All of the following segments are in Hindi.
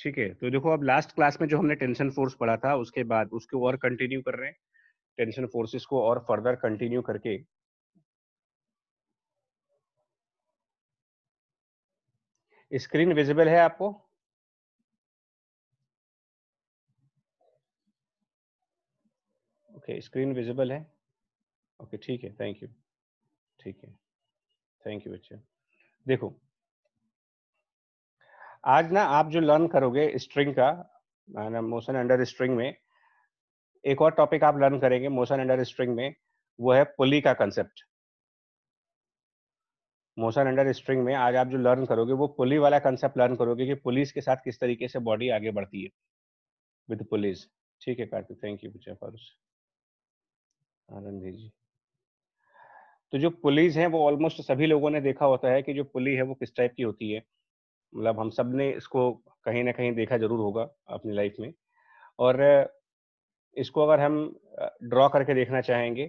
ठीक है तो देखो अब लास्ट क्लास में जो हमने टेंशन फोर्स पढ़ा था उसके बाद उसको और कंटिन्यू कर रहे हैं टेंशन फोर्सेस को और फर्दर कंटिन्यू करके स्क्रीन विजिबल है आपको ओके स्क्रीन विजिबल है ओके ठीक है थैंक यू ठीक है थैंक यू बच्चे देखो आज ना आप जो लर्न करोगे स्ट्रिंग का मोशन अंडर स्ट्रिंग में एक और टॉपिक आप लर्न करेंगे मोशन अंडर स्ट्रिंग में वो है पुली का कंसेप्ट मोशन अंडर स्ट्रिंग में आज आप जो लर्न करोगे वो पुली वाला कंसेप्ट लर्न करोगे कि पुलिस के साथ किस तरीके से बॉडी आगे बढ़ती है विद पुलिस ठीक है कार्तिक थैंक यू आनंदी जी तो जो पुलिस है वो ऑलमोस्ट सभी लोगों ने देखा होता है कि जो पुली है वो किस टाइप की होती है मतलब हम सब ने इसको कहीं ना कहीं देखा जरूर होगा अपनी लाइफ में और इसको अगर हम ड्रॉ करके देखना चाहेंगे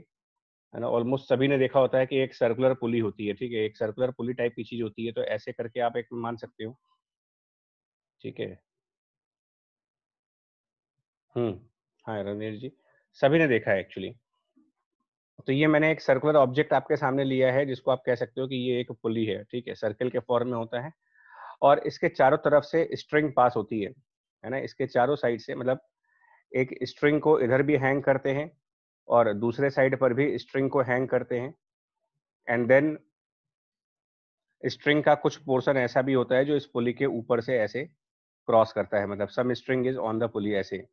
है ना ऑलमोस्ट सभी ने देखा होता है कि एक सर्कुलर पुली होती है ठीक है एक सर्कुलर पुली टाइप की चीज होती है तो ऐसे करके आप एक मान सकते हो ठीक है हम्म हाँ रणवीर जी सभी ने देखा है एक्चुअली तो ये मैंने एक सर्कुलर ऑब्जेक्ट आपके सामने लिया है जिसको आप कह सकते हो कि ये एक पुली है ठीक है सर्कल के फॉर्म में होता है और इसके चारों तरफ से स्ट्रिंग पास होती है है ना इसके चारों साइड से मतलब एक स्ट्रिंग को इधर भी हैंग करते हैं और दूसरे साइड पर भी स्ट्रिंग को हैंग करते हैं एंड देन स्ट्रिंग का कुछ पोर्शन ऐसा भी होता है जो इस पुली के ऊपर से ऐसे क्रॉस करता है मतलब some string is on the pulley ऐसे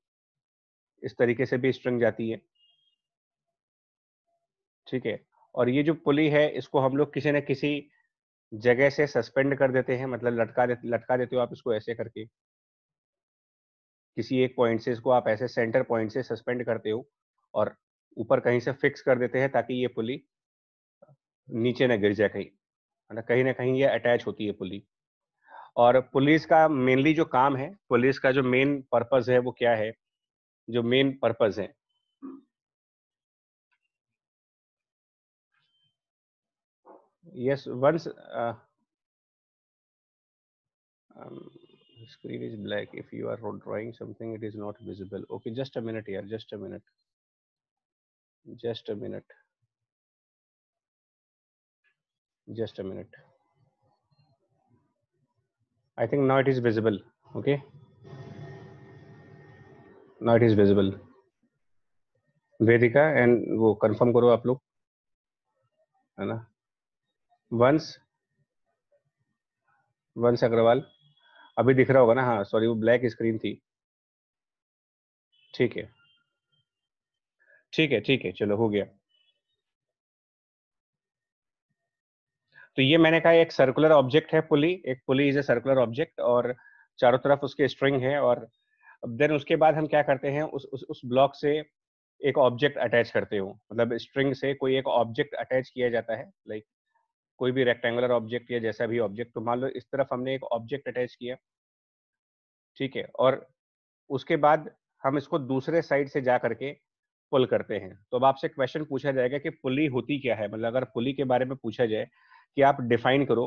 इस तरीके से भी स्ट्रिंग जाती है ठीक है और ये जो पुली है इसको हम लोग किसी न किसी जगह से सस्पेंड कर देते हैं मतलब लटका दे, लटका देते हो आप इसको ऐसे करके किसी एक पॉइंट से इसको आप ऐसे सेंटर पॉइंट से सस्पेंड करते हो और ऊपर कहीं से फिक्स कर देते हैं ताकि ये पुली नीचे ना गिर जाए कहीं मतलब कहीं ना कहीं ये अटैच होती है पुली और पुलिस का मेनली जो काम है पुलिस का जो मेन पर्पज है वो क्या है जो मेन पर्पज है yes once uh, um, screen is black if you are drawing something it is not visible okay just a minute here just a minute just a minute just a minute i think now it is visible okay now it is visible vedika and wo confirm karo aap log वंश वंश अग्रवाल अभी दिख रहा होगा ना हाँ सॉरी वो ब्लैक स्क्रीन थी ठीक है ठीक है ठीक है चलो हो गया तो ये मैंने कहा एक सर्कुलर ऑब्जेक्ट है पुली एक pulley is a circular object और चारों तरफ उसके स्ट्रिंग है और देन उसके बाद हम क्या करते हैं उस उस, उस ब्लॉक से एक ऑब्जेक्ट अटैच करते हो मतलब स्ट्रिंग से कोई एक ऑब्जेक्ट अटैच किया जाता है लाइक कोई भी रेक्टेंगुलर ऑब्जेक्ट या जैसा भी ऑब्जेक्ट तो मान लो इस तरफ हमने एक ऑब्जेक्ट अटैच किया ठीक है और उसके बाद हम इसको दूसरे साइड से जा करके पुल करते हैं तो अब आपसे क्वेश्चन पूछा जाएगा कि पुली होती क्या है मतलब अगर पुली के बारे में पूछा जाए कि आप डिफाइन करो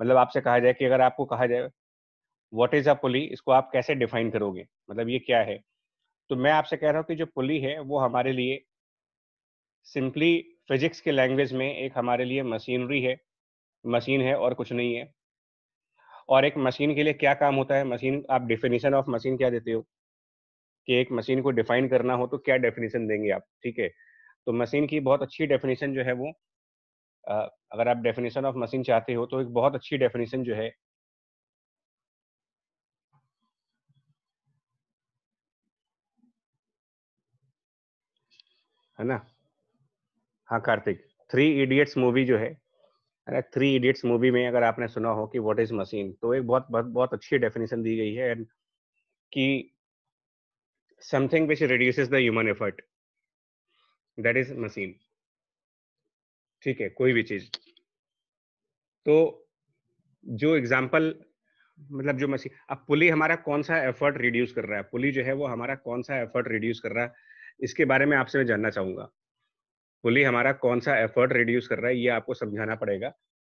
मतलब आपसे कहा जाए कि अगर आपको कहा जाए व्हाट इज अ पुली इसको आप कैसे डिफाइन करोगे मतलब ये क्या है तो मैं आपसे कह रहा हूँ कि जो पुली है वो हमारे लिए सिंपली फिजिक्स के लैंग्वेज में एक हमारे लिए मशीनरी है मशीन है और कुछ नहीं है और एक मशीन के लिए क्या काम होता है मशीन आप डेफिनेशन ऑफ मशीन क्या देते हो कि एक मशीन को डिफाइन करना हो तो क्या डेफिनेशन देंगे आप ठीक है तो मशीन की बहुत अच्छी डेफिनेशन जो है वो अगर आप डेफिनेशन ऑफ मशीन चाहते हो तो एक बहुत अच्छी डेफिनेशन जो है है ना हाँ कार्तिक थ्री इडियट्स मूवी जो है अरे थ्री इडियट्स मूवी में अगर आपने सुना हो कि व्हाट इज मशीन तो एक बहुत बहुत बहुत अच्छी डेफिनेशन दी गई है एंड कि something which reduces the human effort that is machine ठीक है कोई भी चीज तो जो एग्जाम्पल मतलब जो मशीन अब पुली हमारा कौन सा एफर्ट रिड्यूस कर रहा है पुली जो है वो हमारा कौन सा एफर्ट रिड्यूस कर रहा है इसके बारे में आपसे मैं जानना चाहूंगा पुली हमारा कौन सा एफर्ट रिड्यूस कर रहा है ये आपको समझाना पड़ेगा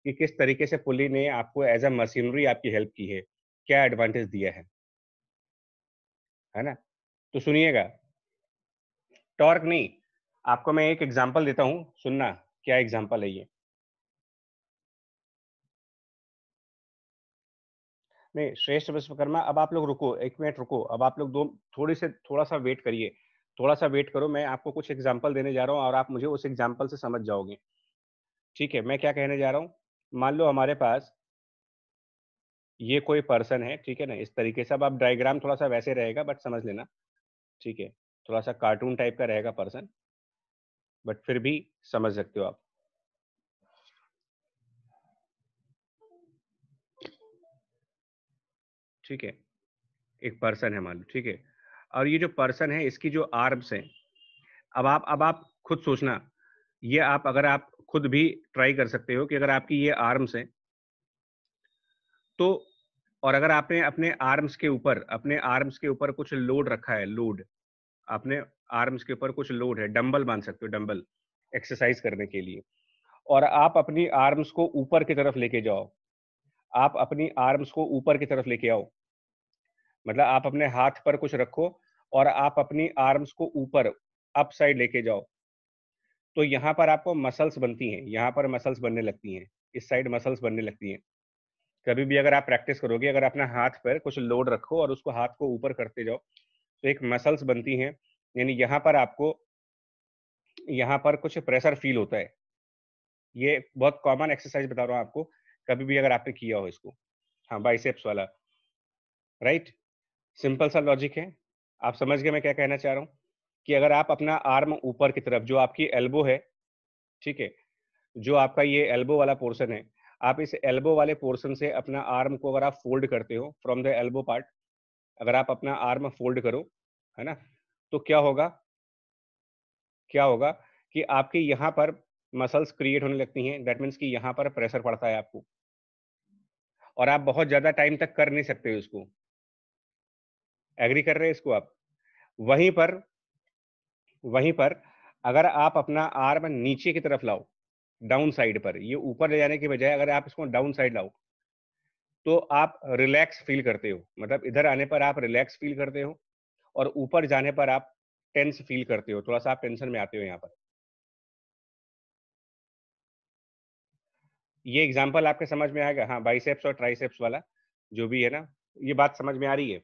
कि किस तरीके से पुली ने आपको एज अ मशीनरी आपकी हेल्प की है क्या एडवांटेज दिया है है ना तो सुनिएगा टॉर्क नहीं आपको मैं एक एग्जांपल देता हूं सुनना क्या एग्जांपल है ये नहीं श्रेष्ठ विश्वकर्मा अब आप लोग रुको एक मिनट रुको अब आप लोग दो थोड़ी से थोड़ा सा वेट करिए थोड़ा सा वेट करो मैं आपको कुछ एग्जाम्पल देने जा रहा हूँ और आप मुझे उस एग्जाम्पल से समझ जाओगे ठीक है मैं क्या कहने जा रहा हूँ मान लो हमारे पास ये कोई पर्सन है ठीक है ना इस तरीके से अब आप डायग्राम थोड़ा सा वैसे रहेगा बट समझ लेना ठीक है थोड़ा सा कार्टून टाइप का रहेगा पर्सन बट फिर भी समझ सकते हो आप ठीक है एक पर्सन है मान लो ठीक है और ये जो पर्सन है इसकी जो आर्म्स हैं अब आप अब आप खुद सोचना ये आप अगर आप खुद भी ट्राई कर सकते हो कि अगर आपकी ये आर्म्स हैं तो और अगर आपने अपने आर्म्स के ऊपर अपने आर्म्स के ऊपर कुछ लोड रखा है लोड आपने आर्म्स के ऊपर कुछ लोड है डंबल बांध सकते हो डंबल एक्सरसाइज करने के लिए और आप अपनी आर्म्स को ऊपर की तरफ लेके जाओ आप अपनी आर्म्स को ऊपर की तरफ लेके आओ मतलब आप अपने हाथ पर कुछ रखो और आप अपनी आर्म्स को ऊपर अप साइड लेके जाओ तो यहाँ पर आपको मसल्स बनती हैं यहाँ पर मसल्स बनने लगती हैं इस साइड मसल्स बनने लगती हैं कभी भी अगर आप प्रैक्टिस करोगे अगर अपना हाथ पर कुछ लोड रखो और उसको हाथ को ऊपर करते जाओ तो एक मसल्स बनती हैं यानी यहाँ पर आपको यहाँ पर कुछ प्रेशर फील होता है ये बहुत कॉमन एक्सरसाइज बता रहा हूँ आपको कभी भी अगर आपने किया हो इसको हाँ बाइसेप्स वाला राइट सिंपल सा लॉजिक है आप समझ गए मैं क्या कहना चाह रहा हूँ कि अगर आप अपना आर्म ऊपर की तरफ जो आपकी एल्बो है ठीक है जो आपका ये एल्बो वाला पोर्सन है आप इस एल्बो वाले पोर्सन से अपना आर्म को अगर आप फोल्ड करते हो फ्रॉम द एल्बो पार्ट अगर आप अपना आर्म फोल्ड करो है ना तो क्या होगा क्या होगा कि आपके यहाँ पर मसल्स क्रिएट होने लगती हैं दैट मीन्स कि यहाँ पर प्रेशर पड़ता है आपको और आप बहुत ज़्यादा टाइम तक कर नहीं सकते उसको एग्री कर रहे हैं इसको आप वहीं पर वहीं पर अगर आप अपना आर्म नीचे की तरफ लाओ डाउन साइड पर ये ऊपर ले जाने के बजाय अगर आप इसको डाउन साइड लाओ तो आप रिलैक्स फील करते हो मतलब इधर आने पर आप रिलैक्स फील करते हो और ऊपर जाने पर आप टेंस फील करते हो थोड़ा सा आप टेंशन में आते हो यहाँ पर ये एग्जाम्पल आपके समझ में आएगा हाँ बाइसेप्स और ट्राइसेप्स वाला जो भी है ना ये बात समझ में आ रही है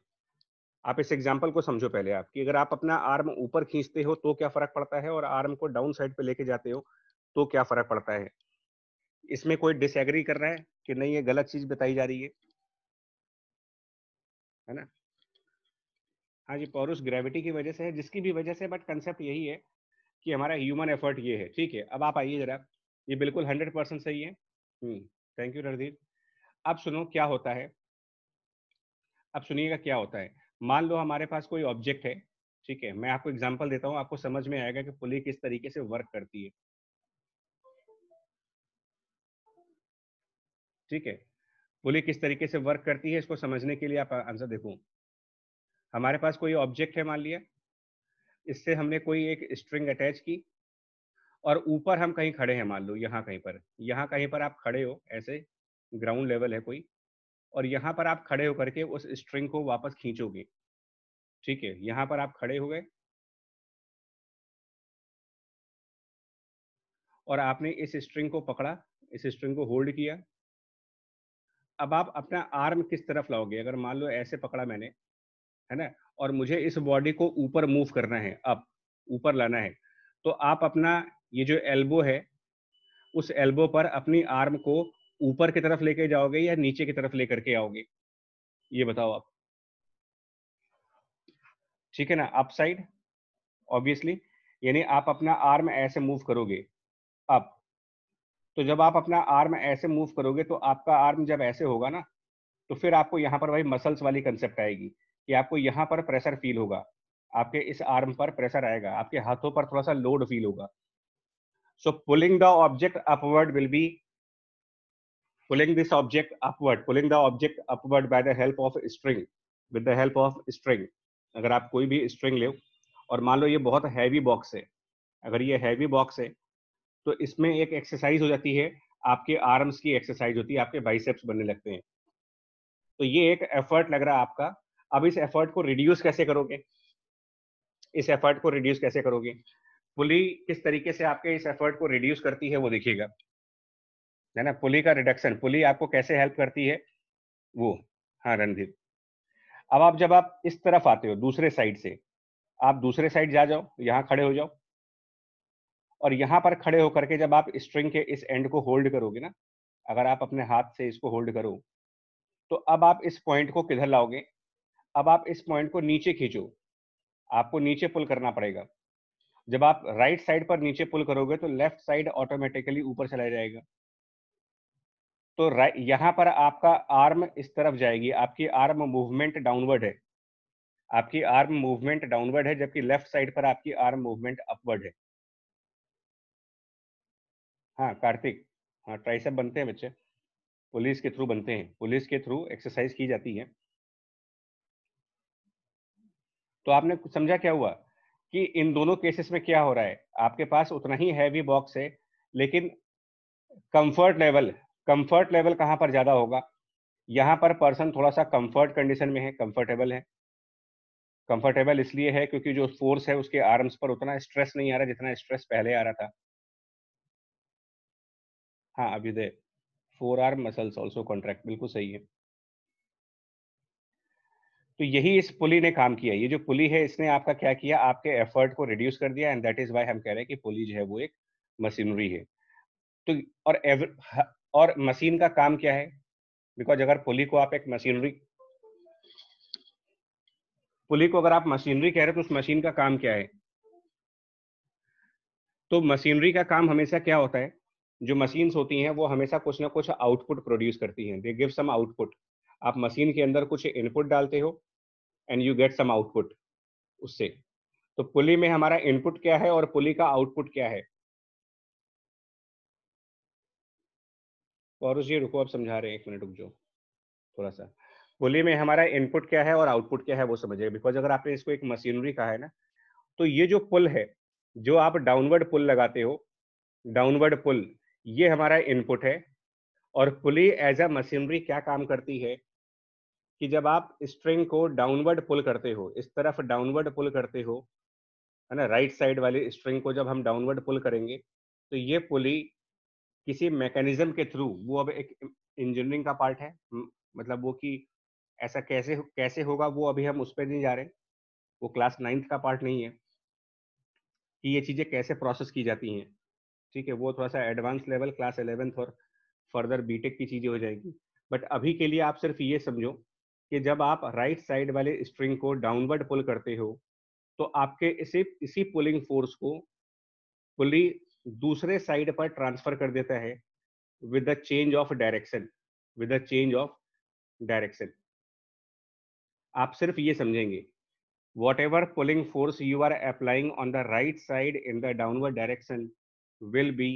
आप इस एग्जाम्पल को समझो पहले आप कि अगर आप अपना आर्म ऊपर खींचते हो तो क्या फर्क पड़ता है और आर्म को डाउन साइड पे लेके जाते हो तो क्या फर्क पड़ता है इसमें कोई डिसएग्री कर रहा है कि नहीं ये गलत चीज बताई जा रही है है ना हाँ जी पौरुष ग्रेविटी की वजह से है जिसकी भी वजह से बट कंसेप्ट यही है कि हमारा ह्यूमन एफर्ट ये है ठीक है अब आप आइए जरा ये बिल्कुल हंड्रेड परसेंट सही है थैंक यू रणधीर अब सुनो क्या होता है अब सुनिएगा क्या होता है मान लो हमारे पास कोई ऑब्जेक्ट है ठीक है मैं आपको एग्जाम्पल देता हूँ आपको समझ में आएगा कि पुली किस तरीके से वर्क करती है ठीक है पुली किस तरीके से वर्क करती है इसको समझने के लिए आप आंसर देखो हमारे पास कोई ऑब्जेक्ट है मान लिया इससे हमने कोई एक स्ट्रिंग अटैच की और ऊपर हम कहीं खड़े हैं मान लो यहाँ कहीं पर यहाँ कहीं पर आप खड़े हो ऐसे ग्राउंड लेवल है कोई और यहाँ पर आप खड़े होकर के उस स्ट्रिंग को वापस खींचोगे ठीक है यहाँ पर आप खड़े हो गए और आपने इस स्ट्रिंग को पकड़ा इस स्ट्रिंग को होल्ड किया अब आप अपना आर्म किस तरफ लाओगे अगर मान लो ऐसे पकड़ा मैंने है ना और मुझे इस बॉडी को ऊपर मूव करना है अब ऊपर लाना है तो आप अपना ये जो एल्बो है उस एल्बो पर अपनी आर्म को ऊपर की तरफ लेके जाओगे या नीचे की तरफ लेकर के आओगे ये बताओ आप ठीक है ना अप साइड ऑब्वियसली यानी आप अपना आर्म ऐसे मूव करोगे अप तो जब आप अपना आर्म ऐसे मूव करोगे तो आपका आर्म जब ऐसे होगा ना तो फिर आपको यहाँ पर भाई मसल्स वाली कंसेप्ट आएगी कि आपको यहाँ पर प्रेशर फील होगा आपके इस आर्म पर प्रेशर आएगा आपके हाथों पर थोड़ा सा लोड फील होगा so pulling the object upward will be pulling this object upward pulling the object upward by the help of string with the help of string अगर आप कोई भी string ले और मान लो ये बहुत हैवी बॉक्स है अगर ये हैवी बॉक्स है तो इसमें एक एक्सरसाइज हो जाती है आपके आर्म्स की एक्सरसाइज होती है आपके बाइसेप्स बनने लगते हैं तो ये एक एफर्ट लग रहा है आपका अब इस एफर्ट को रिड्यूस कैसे करोगे इस एफर्ट को रिड्यूस कैसे करोगे पुली किस तरीके से आपके इस एफर्ट को रिड्यूस करती है वो देखिएगा है ना पुली का रिडक्शन पुली आपको कैसे हेल्प करती है वो हाँ रणधीर अब आप जब आप इस तरफ आते हो दूसरे साइड से आप दूसरे साइड जा जाओ यहाँ खड़े हो जाओ और यहाँ पर खड़े होकर के जब आप स्ट्रिंग के इस एंड को होल्ड करोगे ना अगर आप अपने हाथ से इसको होल्ड करो तो अब आप इस पॉइंट को किधर लाओगे अब आप इस पॉइंट को नीचे खींचो आपको नीचे पुल करना पड़ेगा जब आप राइट right साइड पर नीचे पुल करोगे तो लेफ्ट साइड ऑटोमेटिकली ऊपर चला जाएगा तो यहाँ पर आपका आर्म इस तरफ जाएगी आपकी आर्म मूवमेंट डाउनवर्ड है आपकी आर्म मूवमेंट डाउनवर्ड है जबकि लेफ्ट साइड पर आपकी आर्म मूवमेंट अपवर्ड है हाँ कार्तिक हाँ ट्राइसेप बनते हैं बच्चे पुलिस के थ्रू बनते हैं पुलिस के थ्रू एक्सरसाइज की जाती है तो आपने समझा क्या हुआ कि इन दोनों केसेस में क्या हो रहा है आपके पास उतना ही हैवी बॉक्स है लेकिन कंफर्ट लेवल कंफर्ट लेवल कहाँ पर ज़्यादा होगा यहाँ पर पर्सन थोड़ा सा कंफर्ट कंडीशन में है कंफर्टेबल है कंफर्टेबल इसलिए है क्योंकि जो फोर्स है उसके आर्म्स पर उतना स्ट्रेस नहीं आ रहा जितना स्ट्रेस पहले आ रहा था हाँ अभी they forearm muscles also contract बिल्कुल सही है तो यही इस पुली ने काम किया ये जो पुली है इसने आपका क्या किया आपके एफर्ट को रिड्यूस कर दिया एंड दैट इज वाई हम कह रहे हैं कि पुली जो है वो एक मशीनरी है तो और एवर, और मशीन का काम क्या है बिकॉज अगर पुली को आप एक मशीनरी पुली को अगर आप मशीनरी कह रहे हो तो उस मशीन का काम क्या है तो मशीनरी का काम हमेशा क्या होता है जो मशीन्स होती हैं वो हमेशा कुछ ना कुछ आउटपुट प्रोड्यूस करती हैं दे गिव सम आउटपुट आप मशीन के अंदर कुछ इनपुट डालते हो and you get some output उससे तो पुली में हमारा इनपुट क्या है और पुली का आउटपुट क्या है और जी रुको आप समझा रहे हैं एक मिनट रुक जाओ थोड़ा सा बोलिए में हमारा इनपुट क्या है और आउटपुट क्या है वो समझिएगा बिकॉज अगर आपने इसको एक मशीनरी कहा है ना तो ये जो पुल है जो आप डाउनवर्ड पुल लगाते हो डाउनवर्ड पुल ये हमारा इनपुट है और पुली एज अ मशीनरी क्या काम करती है कि जब आप स्ट्रिंग को डाउनवर्ड पुल करते हो इस तरफ डाउनवर्ड पुल करते हो है ना राइट साइड वाली स्ट्रिंग को जब हम डाउनवर्ड पुल करेंगे तो ये पुली किसी मैकेनिज्म के थ्रू वो अब एक इंजीनियरिंग का पार्ट है मतलब वो कि ऐसा कैसे कैसे होगा वो अभी हम उस पर नहीं जा रहे वो क्लास नाइन्थ का पार्ट नहीं है कि ये चीज़ें कैसे प्रोसेस की जाती हैं ठीक है वो थोड़ा सा एडवांस लेवल क्लास एलेवेंथ और फर्दर बीटेक की चीज़ें हो जाएगी बट अभी के लिए आप सिर्फ ये समझो कि जब आप राइट साइड वाले स्ट्रिंग को डाउनवर्ड पुल करते हो तो आपके इसी इसी पुलिंग फोर्स को पुली दूसरे साइड पर ट्रांसफर कर देता है with the change of direction with the change of direction आप सिर्फ ये समझेंगे whatever pulling force you are applying on the right side in the downward direction will be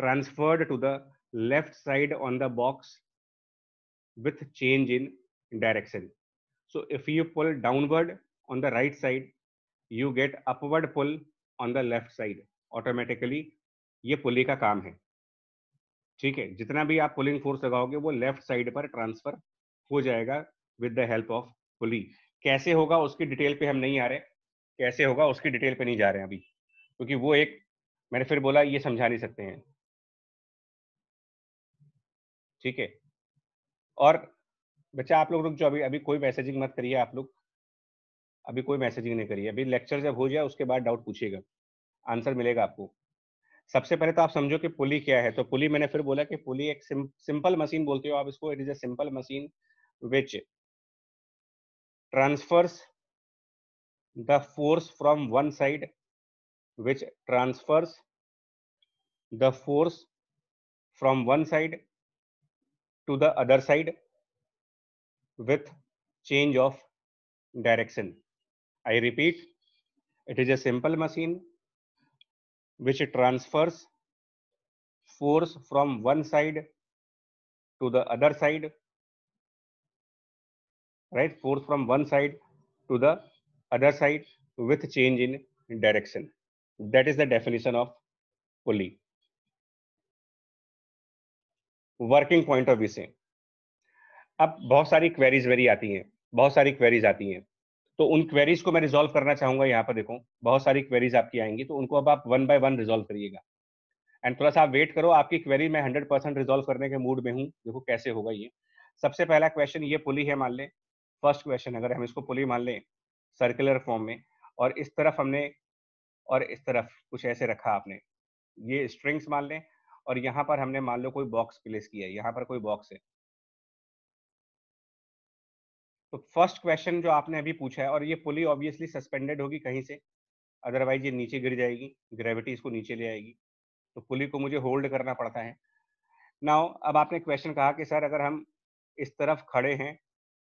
transferred to the left side on the box with change in direction so if you pull downward on the right side you get upward pull on the left side automatically ये पुली का काम है ठीक है जितना भी आप पुलिंग फोर्स लगाओगे वो लेफ्ट साइड पर ट्रांसफर हो जाएगा with the help of pulley कैसे होगा उसकी डिटेल पे हम नहीं आ रहे कैसे होगा उसकी डिटेल पे नहीं जा रहे हैं अभी क्योंकि वो एक मैंने फिर बोला ये समझा नहीं सकते हैं ठीक है और बच्चा आप लोग रुक जो अभी अभी कोई मैसेजिंग मत करिए आप लोग अभी कोई मैसेजिंग नहीं करिए अभी लेक्चर जब हो जाए उसके बाद डाउट पूछिएगा आंसर मिलेगा आपको सबसे पहले तो आप समझो कि पुली क्या है तो पुली मैंने फिर बोला कि पुली एक सिंपल मशीन बोलते हो आप इसको it is a simple machine which transfers the force from one side which transfers the force from one side to the other side with change of direction I repeat it is a simple machine which transfers force from one side to the other side right force from one side to the other side with change in direction that is the definition of pulley working point of view से अब बहुत सारी क्वेरीज वेरी आती हैं बहुत सारी क्वेरीज आती हैं तो उन क्वेरीज को मैं रिजोल्व करना चाहूंगा यहाँ पर देखो बहुत सारी क्वेरीज आपकी आएंगी तो उनको अब आप वन बाय वन रिजोल्व करिएगा एंड थोड़ा सा आप वेट करो आपकी क्वेरी मैं हंड्रेड परसेंट रिजोल्व करने के मूड में हूँ देखो कैसे होगा ये सबसे पहला क्वेश्चन ये पुली है मान लें फर्स्ट क्वेश्चन अगर हम इसको पुली मान लें सर्कुलर फॉर्म में और इस तरफ हमने और इस तरफ कुछ ऐसे रखा आपने ये स्ट्रिंग्स मान लें और यहाँ पर हमने मान लो कोई बॉक्स प्लेस किया है यहाँ पर कोई बॉक्स है तो फर्स्ट क्वेश्चन जो आपने अभी पूछा है और ये पुली ऑब्वियसली सस्पेंडेड होगी कहीं से अदरवाइज ये नीचे गिर जाएगी ग्रेविटी इसको नीचे ले आएगी तो पुली को मुझे होल्ड करना पड़ता है नाउ अब आपने क्वेश्चन कहा कि सर अगर हम इस तरफ खड़े हैं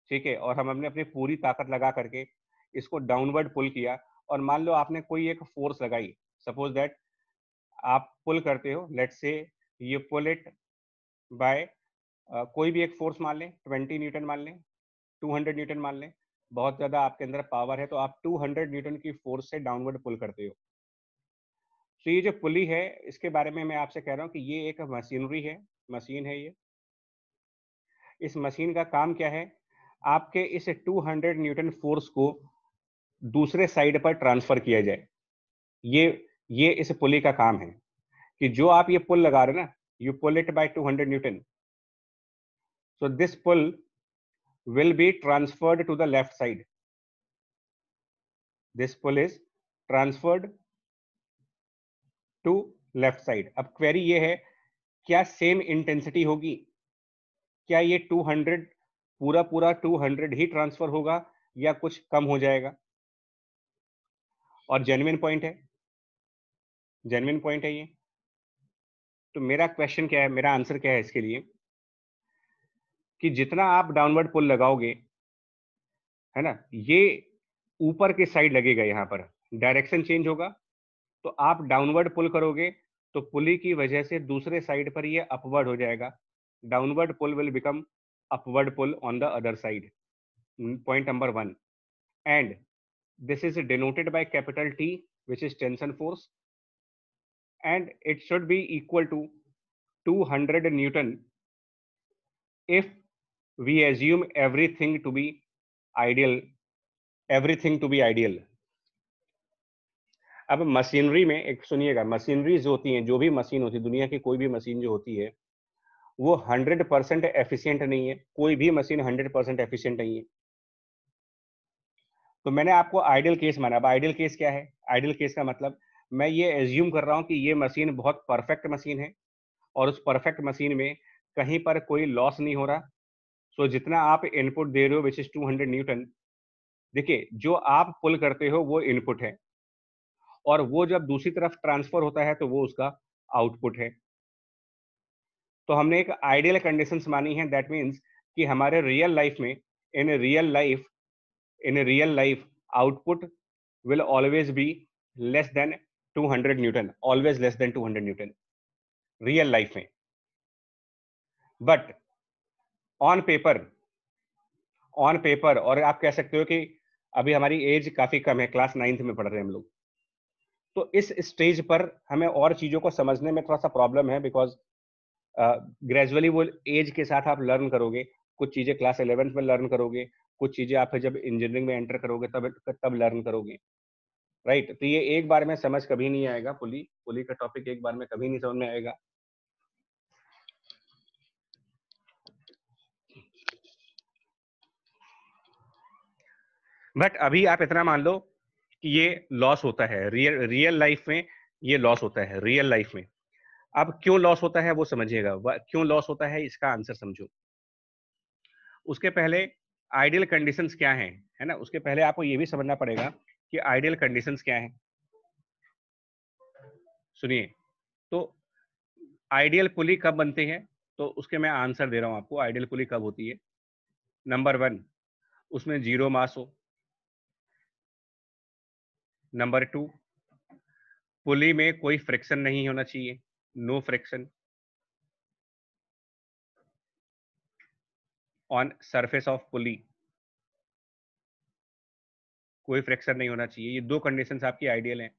ठीक है और हम हमने अपनी पूरी ताकत लगा करके इसको डाउनवर्ड पुल किया और मान लो आपने कोई एक फोर्स लगाई सपोज दैट आप पुल करते हो लेट से ये पुल इट बाय कोई भी एक फोर्स मान लें ट्वेंटी न्यूटन मान लें 200 न्यूटन मान लें बहुत ज्यादा आपके अंदर पावर है तो आप 200 न्यूटन की फोर्स से डाउनवर्ड पुल करते हो तो ये जो पुली है इसके बारे में मैं आपसे कह रहा हूँ कि ये एक मशीनरी है मशीन है ये इस मशीन का काम क्या है आपके इस 200 न्यूटन फोर्स को दूसरे साइड पर ट्रांसफर किया जाए ये ये इस पुली का काम है कि जो आप ये पुल लगा रहे ना you pull it by 200 newton so this pull will be transferred to the left side. This pull is transferred to left side अब क्वेरी ये है क्या सेम इंटेंसिटी होगी क्या ये 200 पूरा पूरा 200 ही ट्रांसफर होगा या कुछ कम हो जाएगा और जेनविन पॉइंट है जेनविन पॉइंट है ये तो मेरा क्वेश्चन क्या है मेरा आंसर क्या है इसके लिए कि जितना आप डाउनवर्ड पुल लगाओगे है ना ये ऊपर के साइड लगेगा यहाँ पर डायरेक्शन चेंज होगा तो आप डाउनवर्ड पुल करोगे तो पुली की वजह से दूसरे साइड पर ये अपवर्ड हो जाएगा downward pull will become upward pull on the other side point number one and is denoted by capital T which is is force and it should be equal to to 200 newton if we assume everything to be ideal everything to be ideal अब मशीनरी में एक सुनिएगा मशीनरी जो होती हैं जो भी मशीन होती है दुनिया की कोई भी मशीन जो होती है वो 100 परसेंट एफिशियंट नहीं है कोई भी मशीन 100 परसेंट एफिशियंट नहीं है तो मैंने आपको आइडियल केस माना अब आइडियल केस क्या है आइडियल केस का मतलब मैं ये एज्यूम कर रहा हूँ कि ये मशीन बहुत परफेक्ट मशीन है और उस परफेक्ट मशीन में कहीं पर कोई लॉस नहीं हो रहा सो so, जितना आप इनपुट दे रहे हो विच इज 200 न्यूटन देखिए जो आप पुल करते हो वो इनपुट है और वो जब दूसरी तरफ ट्रांसफर होता है तो वो उसका आउटपुट है तो हमने एक आइडियल कंडीशन मानी है दैट मीन्स कि हमारे रियल लाइफ में in real life in real life output will always be less than 200 newton always less than 200 newton real life में but on paper on paper और आप कह सकते हो कि अभी हमारी एज काफी कम है क्लास नाइन्थ में पढ़ रहे हैं हम लोग तो इस स्टेज पर हमें और चीज़ों को समझने में थोड़ा सा प्रॉब्लम है बिकॉज ग्रेजुअली uh, वो एज के साथ आप लर्न करोगे कुछ चीज़ें क्लास इलेवेंथ में लर्न करोगे कुछ चीज़ें आप जब इंजीनियरिंग में एंटर करोगे तब तब लर्न करोगे राइट right? तो ये एक बार में समझ कभी नहीं आएगा पुली पुली का टॉपिक एक बार में कभी नहीं समझ में आएगा बट अभी आप इतना मान लो कि ये लॉस होता है रियल रियल लाइफ में ये लॉस होता है रियल लाइफ में अब क्यों लॉस होता है वो समझिएगा क्यों लॉस होता है इसका आंसर समझो उसके पहले आइडियल कंडीशंस क्या हैं है ना उसके पहले आपको ये भी समझना पड़ेगा कि आइडियल कंडीशंस क्या हैं सुनिए तो आइडियल पुली कब बनती है तो उसके मैं आंसर दे रहा हूं आपको आइडियल पुली कब होती है नंबर वन उसमें जीरो मास हो नंबर टू पुली में कोई फ्रिक्शन नहीं होना चाहिए no friction on surface of pulley कोई फ्रैक्चर नहीं होना चाहिए ये दो कंडीशंस आपकी आइडियल हैं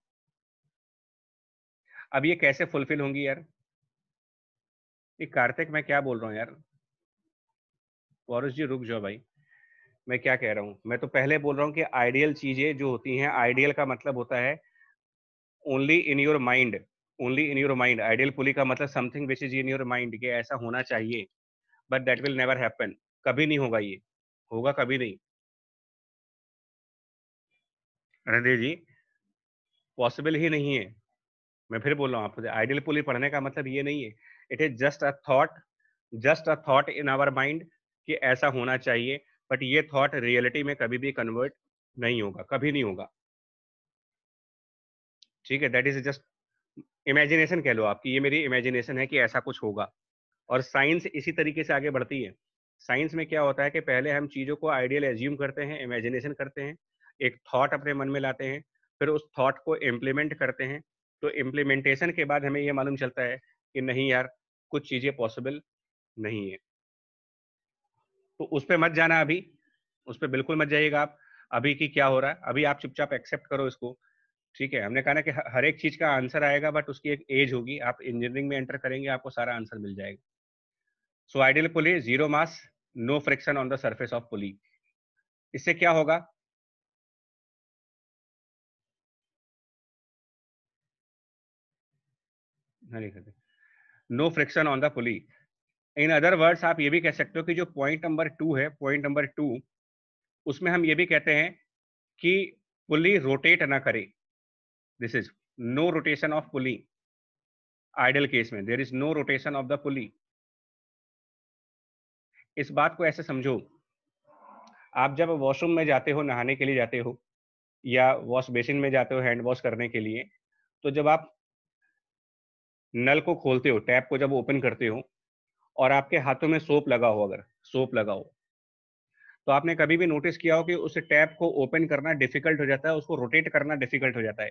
अब ये कैसे फुलफिल होंगी यार ये कार्तिक मैं क्या बोल रहा हूँ यार पौरुष जी रुक जाओ भाई मैं क्या कह रहा हूँ मैं तो पहले बोल रहा हूँ कि आइडियल चीजें जो होती हैं आइडियल का मतलब होता है only in your mind only in your mind ideal pulley का मतलब something which is in your mind कि ऐसा होना चाहिए but that will never happen कभी नहीं होगा ये होगा कभी नहीं रणधीर जी पॉसिबल ही नहीं है मैं फिर बोल रहा हूँ आपसे आइडियल पुली पढ़ने का मतलब ये नहीं है it is just a thought just a thought in our mind कि ऐसा होना चाहिए बट ये थॉट रियलिटी में कभी भी कन्वर्ट नहीं होगा कभी नहीं होगा ठीक है दैट इज जस्ट इमेजिनेशन कह लो आपकी ये मेरी इमेजिनेशन है कि ऐसा कुछ होगा और साइंस इसी तरीके से आगे बढ़ती है साइंस में क्या होता है कि पहले हम चीज़ों को आइडियल एज्यूम करते हैं इमेजिनेशन करते हैं एक थॉट अपने मन में लाते हैं फिर उस थॉट को इम्प्लीमेंट करते हैं तो इम्प्लीमेंटेशन के बाद हमें यह मालूम चलता है कि नहीं यार कुछ चीज़ें पॉसिबल नहीं है तो उस पर मत जाना अभी उस पर बिल्कुल मत जाइएगा आप अभी की क्या हो रहा है अभी आप चुपचाप एक्सेप्ट करो इसको ठीक है हमने कहा ना कि हर एक चीज का आंसर आएगा बट उसकी एक एज होगी आप इंजीनियरिंग में एंटर करेंगे आपको सारा आंसर मिल जाएगा so ideal pulley zero mass no friction on the surface of pulley इससे क्या होगा no friction on the pulley in other words आप ये भी कह सकते हो कि जो पॉइंट नंबर टू है पॉइंट नंबर टू उसमें हम ये भी कहते हैं कि पुली रोटेट ना करे this is no rotation of pulley ideal case में there is no rotation of the pulley इस बात को ऐसे समझो आप जब वॉशरूम में जाते हो नहाने के लिए जाते हो या वॉश बेसिन में जाते हो हैंड वॉश करने के लिए तो जब आप नल को खोलते हो टैप को जब ओपन करते हो और आपके हाथों में सोप लगा हो अगर सोप लगा हो तो आपने कभी भी नोटिस किया हो कि उस टैप को ओपन करना डिफिकल्ट हो जाता है उसको रोटेट करना डिफिकल्ट हो जाता है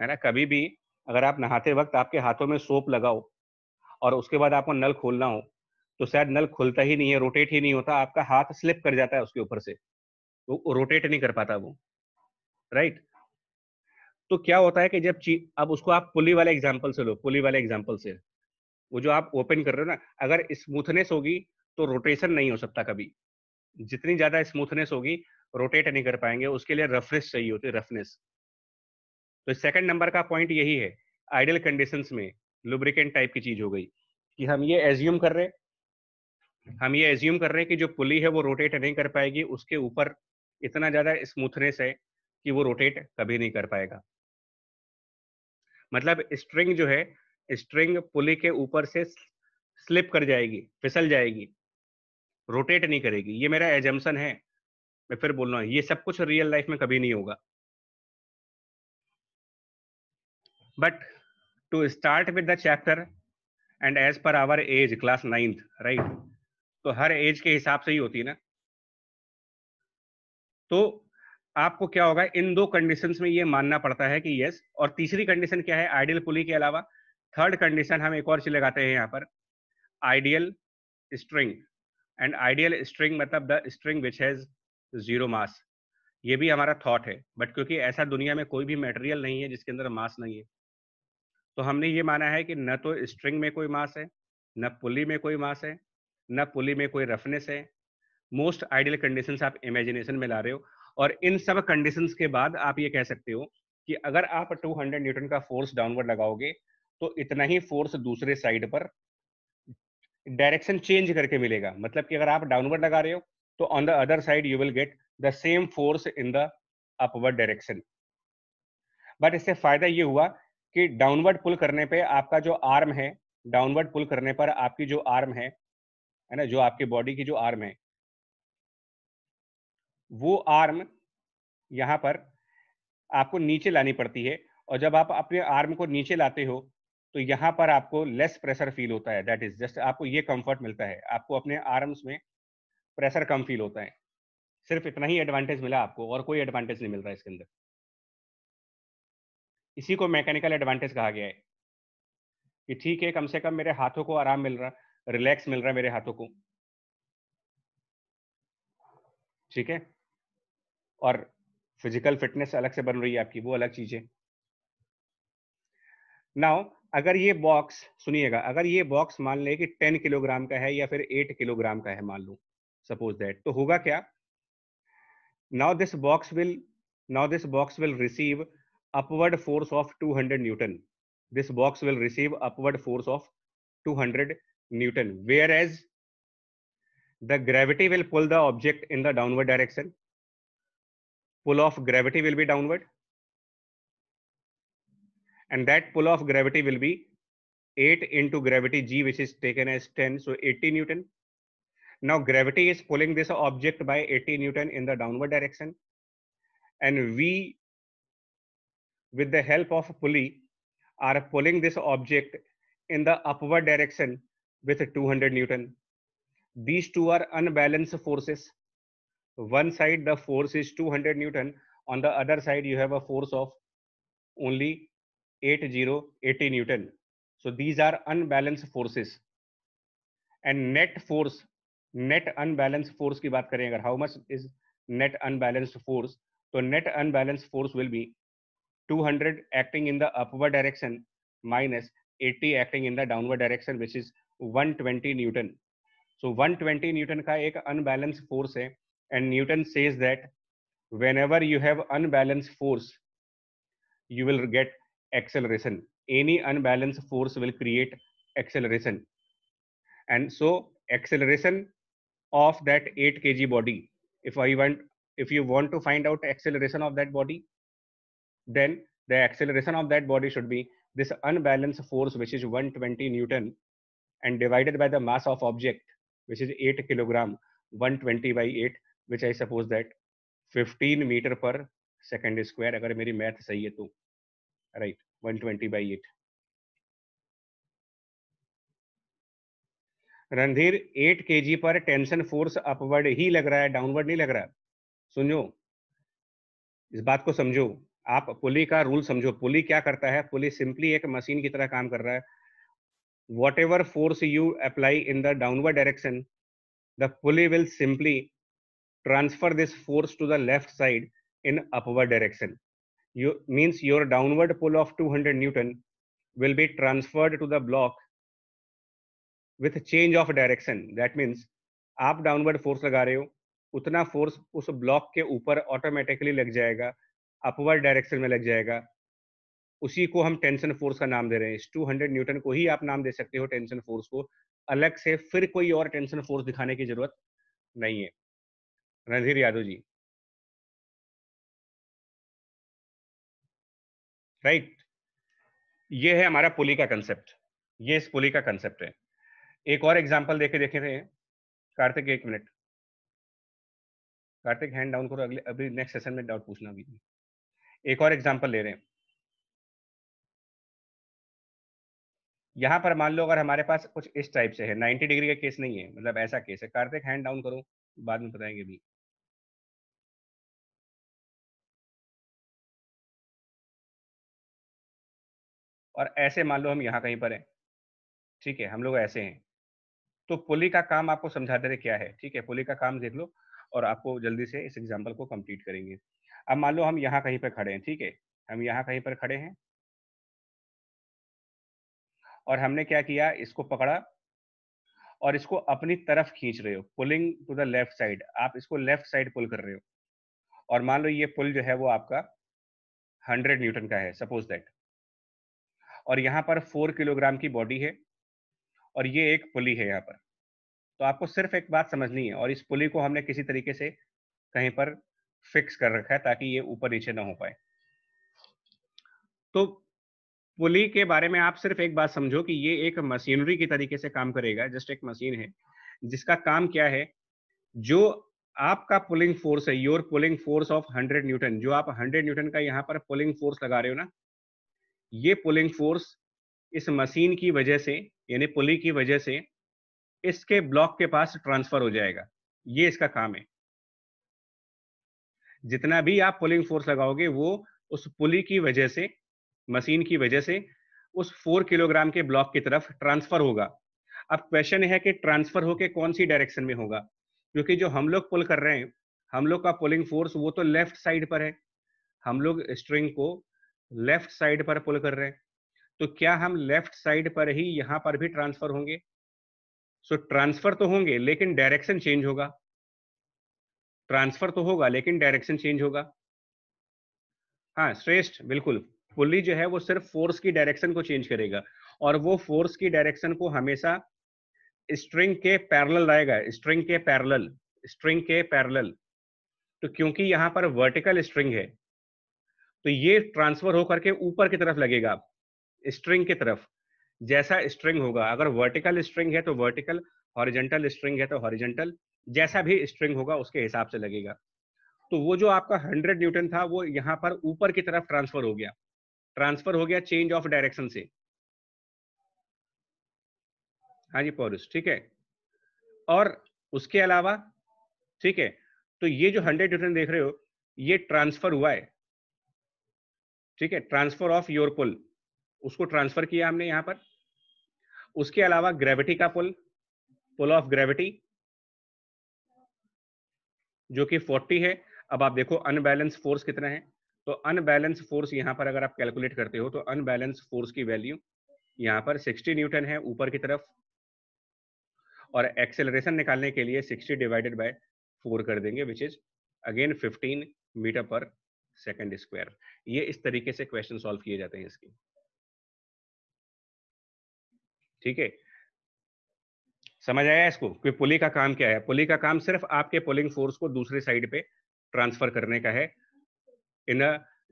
है ना कभी भी अगर आप नहाते वक्त आपके हाथों में सोप लगाओ और उसके बाद आपको नल खोलना हो तो शायद नल खुलता ही नहीं है रोटेट ही नहीं होता आपका हाथ स्लिप कर जाता है उसके ऊपर से वो रोटेट नहीं कर पाता वो राइट तो क्या होता है कि जब ची अब उसको आप पुली वाले एग्जाम्पल से लो पुली वाले एग्जाम्पल से वो जो आप ओपन कर रहे हो ना अगर स्मूथनेस होगी तो रोटेशन नहीं हो सकता कभी जितनी ज्यादा स्मूथनेस होगी रोटेट नहीं कर पाएंगे उसके लिए रफनेस चाहिए होती है रफनेस तो सेकंड नंबर का पॉइंट यही है आइडियल कंडीशन में लुब्रिकेंट टाइप की चीज हो गई कि हम ये एज्यूम कर रहे हम ये एज्यूम कर रहे हैं कि जो पुली है वो रोटेट नहीं कर पाएगी उसके ऊपर इतना ज्यादा स्मूथनेस है कि वो रोटेट कभी नहीं कर पाएगा मतलब स्ट्रिंग जो है स्ट्रिंग पुली के ऊपर से स्लिप कर जाएगी फिसल जाएगी रोटेट नहीं करेगी ये मेरा एजम्सन है मैं फिर बोल रहा हूँ ये सब कुछ रियल लाइफ में कभी नहीं होगा but to start with the chapter and as per our age class ninth right तो हर एज के हिसाब से ही होती है ना तो आपको क्या होगा इन दो कंडीशन में ये मानना पड़ता है कि यस और तीसरी कंडीशन क्या है आइडियल पुली के अलावा थर्ड कंडीशन हम एक और चीज लगाते हैं यहाँ पर ideal string and ideal string मतलब the string which has zero mass ये भी हमारा थॉट है बट क्योंकि ऐसा दुनिया में कोई भी मटेरियल नहीं है जिसके अंदर मास नहीं है तो हमने ये माना है कि न तो स्ट्रिंग में कोई मास है न पुली में कोई मास है न पुली में कोई रफनेस है मोस्ट आइडियल कंडीशंस आप इमेजिनेशन में ला रहे हो और इन सब कंडीशंस के बाद आप ये कह सकते हो कि अगर आप 200 न्यूटन का फोर्स डाउनवर्ड लगाओगे तो इतना ही फोर्स दूसरे साइड पर डायरेक्शन चेंज करके मिलेगा मतलब कि अगर आप डाउनवर्ड लगा रहे हो तो on the other side you will get the same force in the upward direction but इससे फायदा ये हुआ कि डाउनवर्ड पुल करने पे आपका जो आर्म है डाउनवर्ड पुल करने पर आपकी जो आर्म है है ना जो आपकी बॉडी की जो आर्म है वो आर्म यहां पर आपको नीचे लानी पड़ती है और जब आप अपने आर्म को नीचे लाते हो तो यहाँ पर आपको लेस प्रेशर फील होता है दैट इज जस्ट आपको ये कंफर्ट मिलता है आपको अपने आर्म्स में प्रेशर कम फील होता है सिर्फ इतना ही एडवांटेज मिला आपको और कोई एडवांटेज नहीं मिल रहा है इसके अंदर इसी को मैकेनिकल एडवांटेज कहा गया है कि ठीक है कम से कम मेरे हाथों को आराम मिल रहा रिलैक्स मिल रहा है मेरे हाथों को ठीक है और फिजिकल फिटनेस अलग से बन रही है आपकी वो अलग चीज है नाउ अगर ये बॉक्स सुनिएगा अगर ये बॉक्स मान ले कि टेन किलोग्राम का है या फिर एट किलोग्राम का है मान लो सपोज दैट तो होगा क्या now this box will now this box will receive upward force of two hundred newton this box will receive upward force of two hundred newton where as the gravity will pull the object in the downward direction pull of gravity will be downward and that pull of gravity will be 8 into gravity g which is taken as 10 so 80 newton now gravity is pulling this object by 80 newton in the downward direction and we with the help of a pulley are pulling this object in the upward direction with 200 newton these two are unbalanced forces one side the force is 200 newton on the other side you have a force of only 8080 newton so these are unbalanced forces and net force net unbalanced force की बात करें अगर how much is net unbalanced force तो net unbalanced force will be 200 acting in the upward direction minus 80 acting in the downward direction which is 120 newton so 120 newton का एक unbalanced force है and newton says that whenever you have unbalanced force you will get acceleration any unbalanced force will create acceleration and so acceleration of that 8 kg body if i want if you want to find out acceleration of that body then the acceleration of that body should be this unbalanced force which is 120 newton and divided by the mass of object which is 8 kilogram 120 by 8 which i suppose that 15 meter per second square. अगर मेरी math सही है right 120 by 8 रणधीर 8 kg पर टेंशन फोर्स अपवर्ड ही लग रहा है डाउनवर्ड नहीं लग रहा सुनो इस बात को समझो आप पुली का रूल समझो पुली क्या करता है पुली सिंपली एक मशीन की तरह काम कर रहा है whatever force you apply in the downward direction the pulley will simply transfer this force to the left side in upward direction you, means your downward pull of 200 Newton will be transferred to the block with a change of direction. That means aap downward force laga rahe ho utna force us block ke upar automatically lag jayega upward direction mein lag jayega उसी को हम टेंशन फोर्स का नाम दे रहे हैं इस 200 न्यूटन को ही आप नाम दे सकते हो टेंशन फोर्स को अलग से फिर कोई और टेंशन फोर्स दिखाने की जरूरत नहीं है रणधीर यादव जी राइट ये है हमारा पुली का कंसेप्ट ये इस पुली का कंसेप्ट है एक और एग्जाम्पल देखे देखे थे कार्तिक एक मिनट कार्तिक हैंड डाउन करो अगले अभी नेक्स्ट सेशन में डाउट पूछना भी एक और एग्जाम्पल ले रहे हैं यहाँ पर मान लो अगर हमारे पास कुछ इस टाइप से है 90 डिग्री का केस नहीं है मतलब ऐसा केस है कार्तिक हैंड डाउन करो बाद में बताएंगे भी और ऐसे मान लो हम यहाँ कहीं पर हैं ठीक है हम लोग ऐसे हैं तो पुली का काम आपको समझा दे रहे क्या है ठीक है पुली का काम देख लो और आपको जल्दी से इस एग्जाम्पल को कंप्लीट करेंगे अब मान लो हम यहाँ कहीं पर खड़े हैं ठीक है हम यहाँ कहीं पर खड़े हैं और हमने क्या किया इसको पकड़ा और इसको अपनी तरफ खींच रहे हो pulling to the left side आप इसको लेफ्ट साइड पुल कर रहे हो और मान लो ये पुल जो है वो आपका हंड्रेड न्यूटन का है सपोज दैट और यहाँ पर फोर किलोग्राम की बॉडी है और ये एक पुली है यहाँ पर तो आपको सिर्फ एक बात समझनी है और इस पुली को हमने किसी तरीके से कहीं पर फिक्स कर रखा है ताकि ये ऊपर नीचे ना हो पाए तो पुली के बारे में आप सिर्फ एक बात समझो कि ये एक मशीनरी की तरीके से काम करेगा जस्ट एक मशीन है जिसका काम क्या है जो आपका पुलिंग फोर्स है your pulling force of 100 newton जो आप 100 न्यूटन का यहाँ पर पुलिंग फोर्स लगा रहे हो ना ये पुलिंग फोर्स इस मशीन की वजह से यानी पुली की वजह से इसके ब्लॉक के पास ट्रांसफर हो जाएगा ये इसका काम है जितना भी आप पुलिंग फोर्स लगाओगे वो उस पुली की वजह से मशीन की वजह से उस फोर किलोग्राम के ब्लॉक की तरफ ट्रांसफर होगा अब क्वेश्चन है कि ट्रांसफर होके कौन सी डायरेक्शन में होगा क्योंकि जो हम लोग पुल कर रहे हैं हम लोग का पुलिंग फोर्स वो तो लेफ्ट साइड पर है हम लोग स्ट्रिंग को लेफ्ट साइड पर पुल कर रहे हैं तो क्या हम लेफ्ट साइड पर ही यहां पर भी ट्रांसफर होंगे सो so, ट्रांसफर तो होंगे लेकिन डायरेक्शन चेंज होगा ट्रांसफर तो होगा लेकिन डायरेक्शन चेंज होगा हाँ श्रेष्ठ बिल्कुल पुली जो है वो सिर्फ फोर्स की डायरेक्शन को चेंज करेगा और वो फोर्स की डायरेक्शन को हमेशा स्ट्रिंग के पैरल आएगा स्ट्रिंग के पैरल स्ट्रिंग के पैरल तो क्योंकि यहां पर वर्टिकल स्ट्रिंग है तो ये ट्रांसफर होकर के ऊपर की तरफ लगेगा स्ट्रिंग की तरफ जैसा स्ट्रिंग होगा अगर वर्टिकल स्ट्रिंग है तो वर्टिकल हॉरिजेंटल स्ट्रिंग है तो हॉरिजेंटल जैसा भी स्ट्रिंग होगा उसके हिसाब से लगेगा तो वो जो आपका हंड्रेड न्यूटन था वो यहाँ पर ऊपर की तरफ ट्रांसफर हो गया ट्रांसफर हो गया चेंज ऑफ डायरेक्शन से हाँ जी पौरुष ठीक है और उसके अलावा ठीक है तो ये जो हंड्रेड न्यूटन देख रहे हो ये ट्रांसफर हुआ है ठीक है ट्रांसफर ऑफ योर पुल उसको ट्रांसफर किया हमने यहां पर उसके अलावा ग्रेविटी का पुल पुल ऑफ ग्रेविटी जो कि 40 है अब आप देखो अनबैलेंस फोर्स कितना है तो अनबैलेंस फोर्स यहां पर अगर आप कैलकुलेट करते हो तो अनबैलेंस फोर्स की वैल्यू यहां पर 60 न्यूटन है ऊपर की तरफ और एक्सेलरेशन निकालने के लिए 60 डिवाइडेड बाय 4 कर देंगे which is again 15 meter per second square ये इस तरीके से क्वेश्चन सॉल्व किए जाते हैं इसकी ठीक है समझ आया इसको कि पुली का काम क्या है पुली का काम सिर्फ आपके पुलिंग फोर्स को दूसरे साइड पे ट्रांसफर करने का है इन अ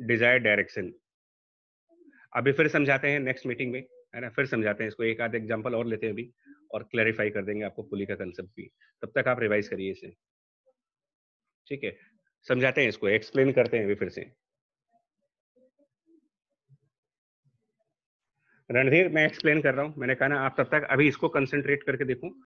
डिजायर डायरेक्शन अभी फिर समझाते हैं नेक्स्ट मीटिंग में है ना फिर समझाते हैं इसको एक आध एग्जाम्पल और लेते हैं अभी और क्लैरिफाई कर देंगे आपको पुली का कंसेप्ट भी तब तक आप रिवाइज करिए इसे ठीक है समझाते हैं इसको एक्सप्लेन करते हैं अभी फिर से रणधीर मैं एक्सप्लेन कर रहा हूं मैंने कहा ना आप तब तक अभी इसको कंसंट्रेट करके देखूं